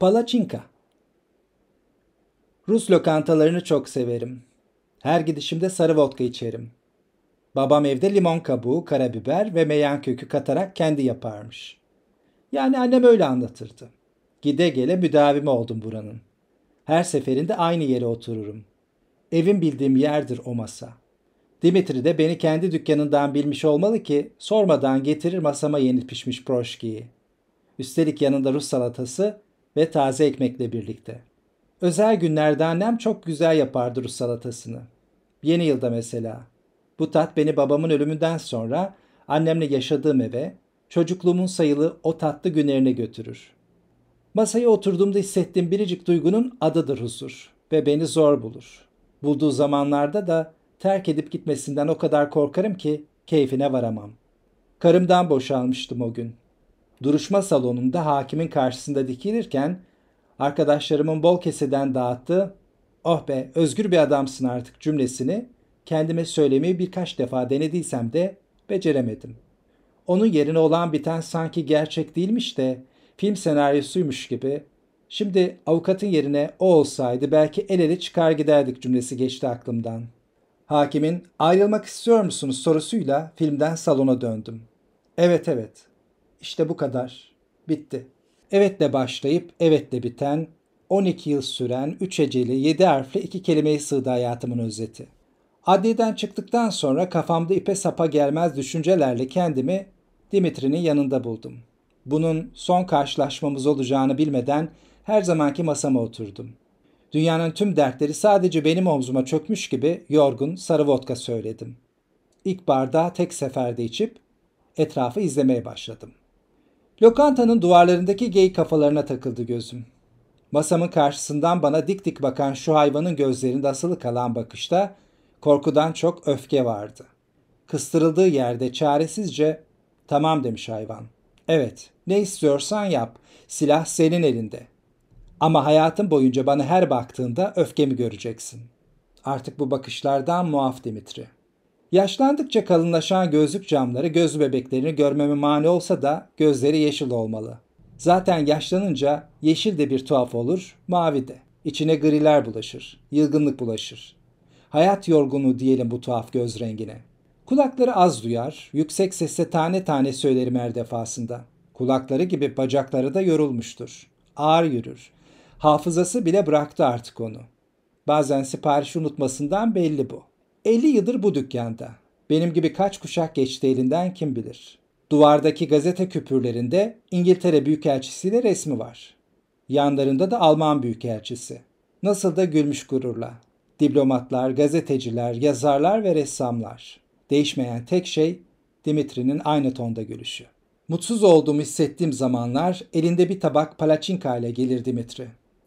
Palaçinka. Rus lokantalarını çok severim. Her gidişimde sarı vodka içerim. Babam evde limon kabuğu, karabiber ve meyan kökü katarak kendi yaparmış. Yani annem öyle anlatırdı. Gide gele müdavimi oldum buranın. Her seferinde aynı yere otururum. Evim bildiğim yerdir o masa. Dimitri de beni kendi dükkanından bilmiş olmalı ki sormadan getirir masama yeni pişmiş proşkiyi. Üstelik yanında Rus salatası ve taze ekmekle birlikte. Özel günlerde annem çok güzel yapardı Rus salatasını. Yeni yılda mesela. Bu tat beni babamın ölümünden sonra annemle yaşadığım eve, çocukluğumun sayılı o tatlı günlerine götürür. Masaya oturduğumda hissettiğim biricik duygunun adıdır huzur ve beni zor bulur. Bulduğu zamanlarda da terk edip gitmesinden o kadar korkarım ki keyfine varamam. Karımdan boşalmıştım o gün duruşma salonunda hakimin karşısında dikilirken arkadaşlarımın bol keseden dağıttığı oh be özgür bir adamsın artık cümlesini kendime söylemeyi birkaç defa denediysem de beceremedim. Onun yerine olan biten sanki gerçek değilmiş de film senaryosuymuş gibi. Şimdi avukatın yerine o olsaydı belki el ele çıkar giderdik cümlesi geçti aklımdan. Hakimin ayrılmak istiyor musunuz sorusuyla filmden salona döndüm. Evet evet işte bu kadar. Bitti. Evetle başlayıp evetle biten, 12 yıl süren, 3 eceli, 7 harfli iki kelimeyi sığdı hayatımın özeti. Adliyeden çıktıktan sonra kafamda ipe sapa gelmez düşüncelerle kendimi Dimitri'nin yanında buldum. Bunun son karşılaşmamız olacağını bilmeden her zamanki masama oturdum. Dünyanın tüm dertleri sadece benim omzuma çökmüş gibi yorgun sarı vodka söyledim. İlk bardağı tek seferde içip etrafı izlemeye başladım. Lokantanın duvarlarındaki geyik kafalarına takıldı gözüm. Masamın karşısından bana dik dik bakan şu hayvanın gözlerinde asılı kalan bakışta korkudan çok öfke vardı. Kıstırıldığı yerde çaresizce tamam demiş hayvan. Evet ne istiyorsan yap silah senin elinde. Ama hayatın boyunca bana her baktığında öfkemi göreceksin. Artık bu bakışlardan muaf Dimitri.'' Yaşlandıkça kalınlaşan gözlük camları göz bebeklerini görmeme mani olsa da gözleri yeşil olmalı. Zaten yaşlanınca yeşil de bir tuhaf olur, mavi de. İçine griler bulaşır, yılgınlık bulaşır. Hayat yorgunu diyelim bu tuhaf göz rengine. Kulakları az duyar, yüksek sesle tane tane söylerim her defasında. Kulakları gibi bacakları da yorulmuştur. Ağır yürür. Hafızası bile bıraktı artık onu. Bazen siparişi unutmasından belli bu. 50 yıldır bu dükkanda. Benim gibi kaç kuşak geçti elinden kim bilir. Duvardaki gazete küpürlerinde İngiltere Büyükelçisi'yle resmi var. Yanlarında da Alman Büyükelçisi. Nasıl da gülmüş gururla. Diplomatlar, gazeteciler, yazarlar ve ressamlar. Değişmeyen tek şey Dimitri'nin aynı tonda gülüşü. Mutsuz olduğumu hissettiğim zamanlar elinde bir tabak palaçinka ile gelir Dimitri.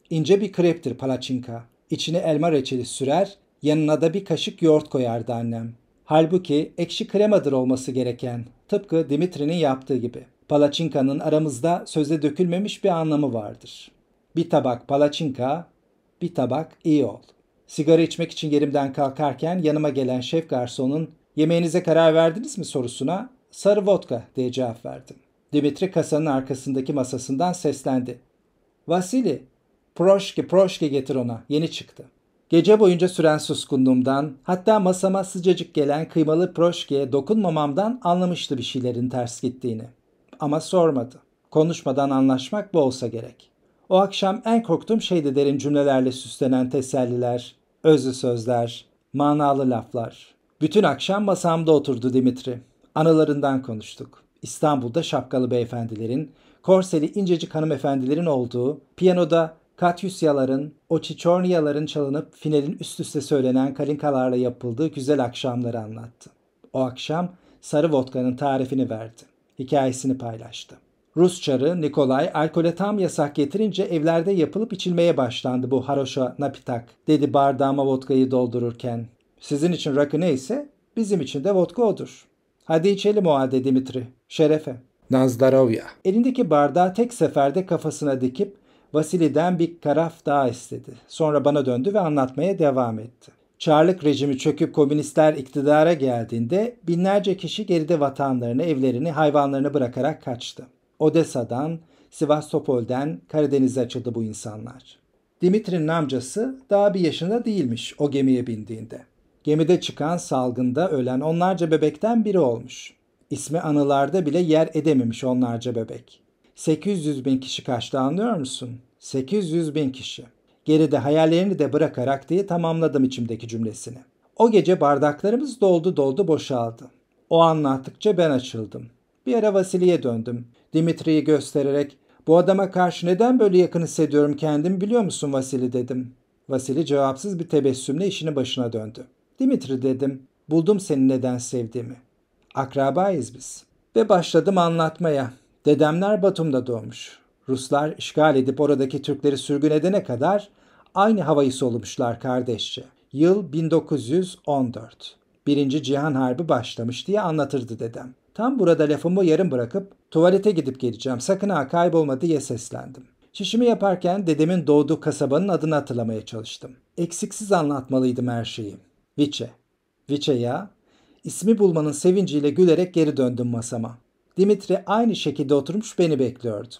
İnce bir kreptir palaçinka. İçine elma reçeli sürer Yanına da bir kaşık yoğurt koyardı annem. Halbuki ekşi kremadır olması gereken, tıpkı Dimitri'nin yaptığı gibi. Palaçinkanın aramızda söze dökülmemiş bir anlamı vardır. Bir tabak palaçinka, bir tabak iyi ol. Sigara içmek için yerimden kalkarken yanıma gelen şef garsonun yemeğinize karar verdiniz mi sorusuna sarı vodka diye cevap verdim. Dimitri kasanın arkasındaki masasından seslendi. Vasili, proşke proşke getir ona yeni çıktı. Gece boyunca süren suskunluğumdan, hatta masama sıcacık gelen kıymalı proşkiye dokunmamamdan anlamıştı bir şeylerin ters gittiğini. Ama sormadı. Konuşmadan anlaşmak bu olsa gerek. O akşam en korktuğum şeydi derin cümlelerle süslenen teselliler, özlü sözler, manalı laflar. Bütün akşam masamda oturdu Dimitri. Anılarından konuştuk. İstanbul'da şapkalı beyefendilerin, korseli incecik hanımefendilerin olduğu, piyanoda Katyusyaların, Oçiçorniyaların çalınıp finalin üst üste söylenen kalinkalarla yapıldığı güzel akşamları anlattı. O akşam sarı vodkanın tarifini verdi. Hikayesini paylaştı. Rus çarı Nikolay alkole tam yasak getirince evlerde yapılıp içilmeye başlandı bu haroşa napitak dedi bardağıma vodkayı doldururken. Sizin için rakı neyse bizim için de vodka odur. Hadi içelim o halde Dimitri. Şerefe. Nazdarovya. Elindeki bardağı tek seferde kafasına dikip Vasili'den bir karaf daha istedi. Sonra bana döndü ve anlatmaya devam etti. Çarlık rejimi çöküp komünistler iktidara geldiğinde binlerce kişi geride vatanlarını, evlerini, hayvanlarını bırakarak kaçtı. Odessa'dan, Sivastopol'den Karadeniz'e açıldı bu insanlar. Dimitri'nin amcası daha bir yaşında değilmiş o gemiye bindiğinde. Gemide çıkan salgında ölen onlarca bebekten biri olmuş. İsmi anılarda bile yer edememiş onlarca bebek. 800 bin kişi kaçtı anlıyor musun? 800 bin kişi. Geride hayallerini de bırakarak diye tamamladım içimdeki cümlesini. O gece bardaklarımız doldu doldu boşaldı. O anlattıkça ben açıldım. Bir ara Vasili'ye döndüm. Dimitri'yi göstererek bu adama karşı neden böyle yakın hissediyorum kendimi biliyor musun Vasili dedim. Vasili cevapsız bir tebessümle işini başına döndü. Dimitri dedim, buldum seni neden sevdiğimi. Akrabayız biz. Ve başladım anlatmaya. Dedemler Batum'da doğmuş. Ruslar işgal edip oradaki Türkleri sürgün edene kadar aynı havayı solumuşlar kardeşçe. Yıl 1914. Birinci Cihan Harbi başlamış diye anlatırdı dedem. Tam burada lafımı yarım bırakıp tuvalete gidip geleceğim sakın ha kaybolma diye seslendim. Şişimi yaparken dedemin doğduğu kasabanın adını hatırlamaya çalıştım. Eksiksiz anlatmalıydım her şeyi. Viçe. Viçe ya. İsmi bulmanın sevinciyle gülerek geri döndüm masama. Dimitri aynı şekilde oturmuş beni bekliyordu.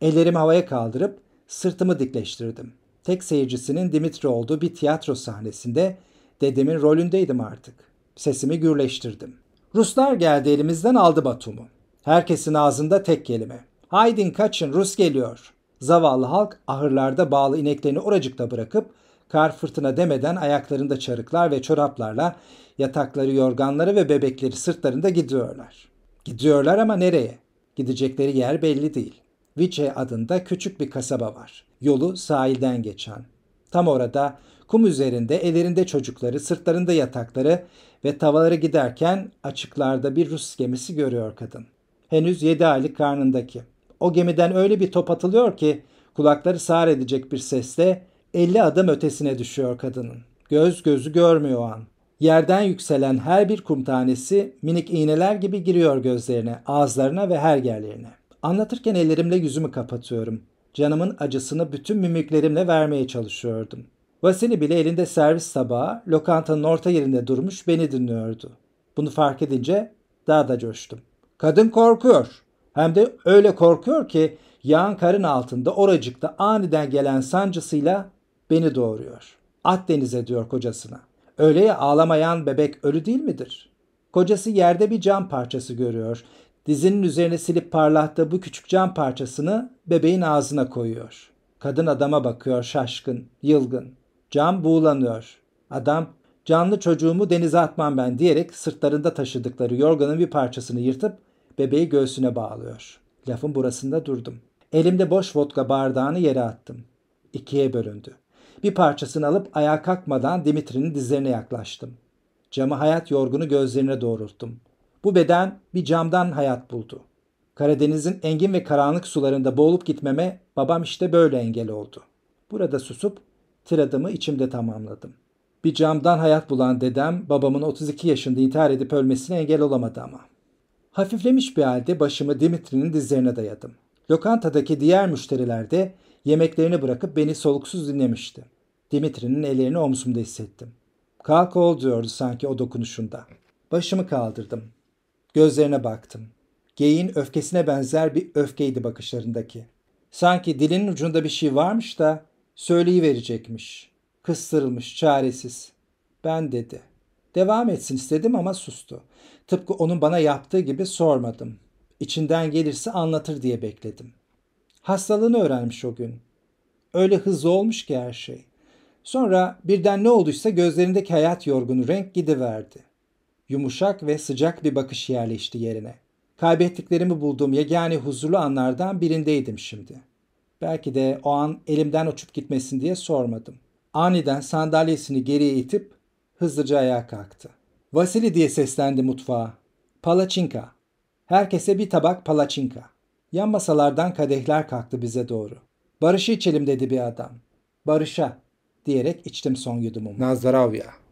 Ellerimi havaya kaldırıp sırtımı dikleştirdim. Tek seyircisinin Dimitri olduğu bir tiyatro sahnesinde dedemin rolündeydim artık. Sesimi gürleştirdim. Ruslar geldi elimizden aldı Batum'u. Herkesin ağzında tek kelime. Haydin kaçın Rus geliyor. Zavallı halk ahırlarda bağlı ineklerini oracıkta bırakıp kar fırtına demeden ayaklarında çarıklar ve çoraplarla yatakları, yorganları ve bebekleri sırtlarında gidiyorlar. Gidiyorlar ama nereye? Gidecekleri yer belli değil. Viche adında küçük bir kasaba var. Yolu sahilden geçen. Tam orada kum üzerinde ellerinde çocukları, sırtlarında yatakları ve tavaları giderken açıklarda bir Rus gemisi görüyor kadın. Henüz yedi aylık karnındaki. O gemiden öyle bir top atılıyor ki kulakları sağır edecek bir sesle elli adım ötesine düşüyor kadının. Göz gözü görmüyor o an. Yerden yükselen her bir kum tanesi minik iğneler gibi giriyor gözlerine, ağızlarına ve her yerlerine. Anlatırken ellerimle yüzümü kapatıyorum. Canımın acısını bütün mimiklerimle vermeye çalışıyordum. Vasili bile elinde servis tabağı lokantanın orta yerinde durmuş beni dinliyordu. Bunu fark edince daha da coştum. Kadın korkuyor. Hem de öyle korkuyor ki yağan karın altında oracıkta aniden gelen sancısıyla beni doğuruyor. At denize diyor kocasına. Öyleye ağlamayan bebek ölü değil midir? Kocası yerde bir cam parçası görüyor. Dizinin üzerine silip parlattığı bu küçük cam parçasını bebeğin ağzına koyuyor. Kadın adama bakıyor şaşkın, yılgın. Cam buğulanıyor. Adam canlı çocuğumu denize atmam ben diyerek sırtlarında taşıdıkları yorganın bir parçasını yırtıp bebeği göğsüne bağlıyor. Lafın burasında durdum. Elimde boş vodka bardağını yere attım. İkiye bölündü. Bir parçasını alıp ayağa kalkmadan Dimitri'nin dizlerine yaklaştım. Camı hayat yorgunu gözlerine doğrulttum. Bu beden bir camdan hayat buldu. Karadeniz'in engin ve karanlık sularında boğulup gitmeme babam işte böyle engel oldu. Burada susup tiradımı içimde tamamladım. Bir camdan hayat bulan dedem babamın 32 yaşında intihar edip ölmesine engel olamadı ama. Hafiflemiş bir halde başımı Dimitri'nin dizlerine dayadım. Lokantadaki diğer müşteriler de Yemeklerini bırakıp beni soluksuz dinlemişti. Dimitri'nin ellerini omzumda hissettim. Kalk ol diyordu sanki o dokunuşunda. Başımı kaldırdım. Gözlerine baktım. Geyin öfkesine benzer bir öfkeydi bakışlarındaki. Sanki dilinin ucunda bir şey varmış da söyleyiverecekmiş. Kıstırılmış, çaresiz. Ben dedi. Devam etsin istedim ama sustu. Tıpkı onun bana yaptığı gibi sormadım. İçinden gelirse anlatır diye bekledim hastalığını öğrenmiş o gün. Öyle hızlı olmuş ki her şey. Sonra birden ne olduysa gözlerindeki hayat yorgunu renk gidiverdi. Yumuşak ve sıcak bir bakış yerleşti yerine. Kaybettiklerimi bulduğum yegane huzurlu anlardan birindeydim şimdi. Belki de o an elimden uçup gitmesin diye sormadım. Aniden sandalyesini geriye itip hızlıca ayağa kalktı. Vasili diye seslendi mutfağa. Palaçinka. Herkese bir tabak palaçinka. Yan masalardan kadehler kalktı bize doğru. Barış'ı içelim dedi bir adam. Barış'a diyerek içtim son yudumumu. Nazlar ya.